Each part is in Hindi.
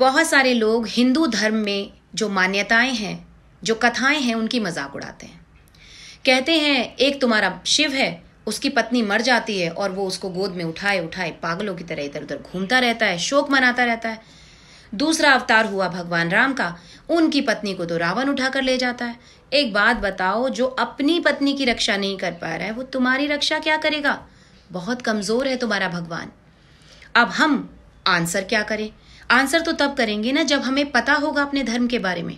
बहुत सारे लोग हिंदू धर्म में जो मान्यताएं हैं जो कथाएं हैं उनकी मजाक उड़ाते हैं कहते हैं एक तुम्हारा शिव है उसकी पत्नी मर जाती है और वो उसको गोद में उठाए उठाए पागलों की तरह इधर उधर घूमता रहता है शोक मनाता रहता है दूसरा अवतार हुआ भगवान राम का उनकी पत्नी को तो रावण उठाकर ले जाता है एक बात बताओ जो अपनी पत्नी की रक्षा नहीं कर पा रहा है वो तुम्हारी रक्षा क्या करेगा बहुत कमजोर है तुम्हारा भगवान अब हम आंसर क्या करें आंसर तो तब करेंगे ना जब हमें पता होगा अपने धर्म के बारे में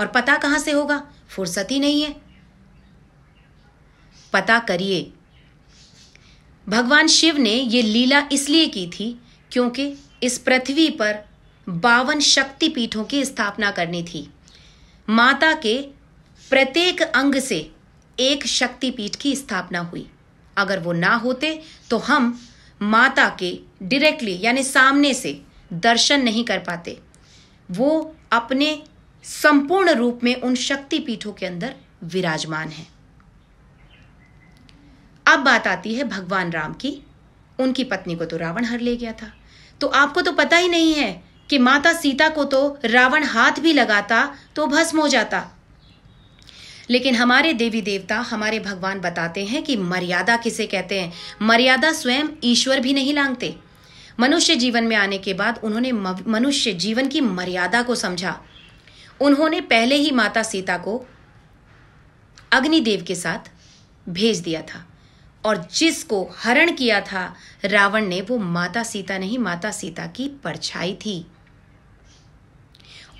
और पता कहाँ से होगा फुर्सत ही नहीं है पता करिए भगवान शिव ने ये लीला इसलिए की थी क्योंकि इस पृथ्वी पर बावन शक्ति पीठों की स्थापना करनी थी माता के प्रत्येक अंग से एक शक्तिपीठ की स्थापना हुई अगर वो ना होते तो हम माता के डायरेक्टली यानी सामने से दर्शन नहीं कर पाते वो अपने संपूर्ण रूप में उन शक्ति पीठों के अंदर विराजमान है अब बात आती है भगवान राम की उनकी पत्नी को तो रावण हर ले गया था तो आपको तो पता ही नहीं है कि माता सीता को तो रावण हाथ भी लगाता तो भस्म हो जाता लेकिन हमारे देवी देवता हमारे भगवान बताते हैं कि मर्यादा किसे कहते हैं मर्यादा स्वयं ईश्वर भी नहीं लांगते मनुष्य जीवन में आने के बाद उन्होंने मनुष्य जीवन की मर्यादा को समझा उन्होंने पहले ही माता सीता को अग्निदेव के साथ भेज दिया था और जिसको हरण किया था रावण ने वो माता सीता नहीं माता सीता की परछाई थी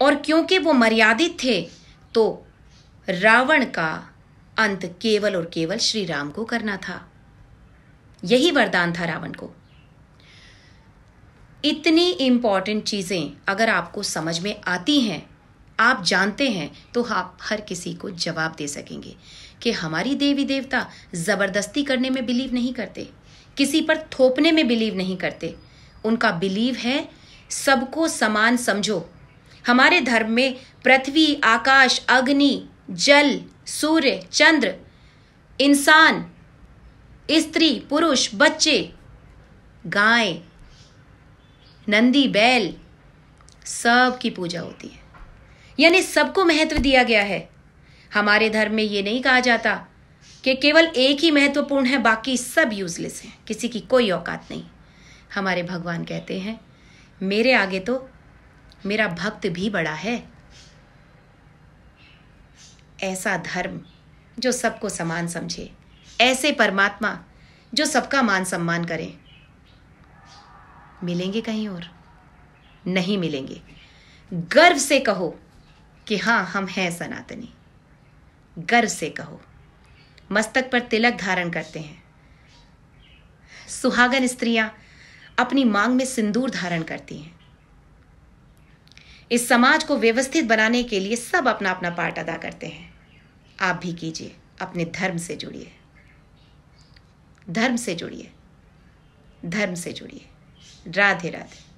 और क्योंकि वो मर्यादित थे तो रावण का अंत केवल और केवल श्री राम को करना था यही वरदान था रावण को इतनी इम्पॉर्टेंट चीज़ें अगर आपको समझ में आती हैं आप जानते हैं तो आप हर किसी को जवाब दे सकेंगे कि हमारी देवी देवता ज़बरदस्ती करने में बिलीव नहीं करते किसी पर थोपने में बिलीव नहीं करते उनका बिलीव है सबको समान समझो हमारे धर्म में पृथ्वी आकाश अग्नि जल सूर्य चंद्र इंसान स्त्री पुरुष बच्चे गाय नंदी बैल सब की पूजा होती है यानी सबको महत्व दिया गया है हमारे धर्म में ये नहीं कहा जाता कि केवल एक ही महत्वपूर्ण है बाकी सब यूजलेस हैं किसी की कोई औकात नहीं हमारे भगवान कहते हैं मेरे आगे तो मेरा भक्त भी बड़ा है ऐसा धर्म जो सबको समान समझे ऐसे परमात्मा जो सबका मान सम्मान करें मिलेंगे कहीं और नहीं मिलेंगे गर्व से कहो कि हाँ हम हैं सनातनी गर्व से कहो मस्तक पर तिलक धारण करते हैं सुहागन स्त्रियां अपनी मांग में सिंदूर धारण करती हैं इस समाज को व्यवस्थित बनाने के लिए सब अपना अपना पार्ट अदा करते हैं आप भी कीजिए अपने धर्म से जुड़िए धर्म से जुड़िए धर्म से जुड़िए राधे राधे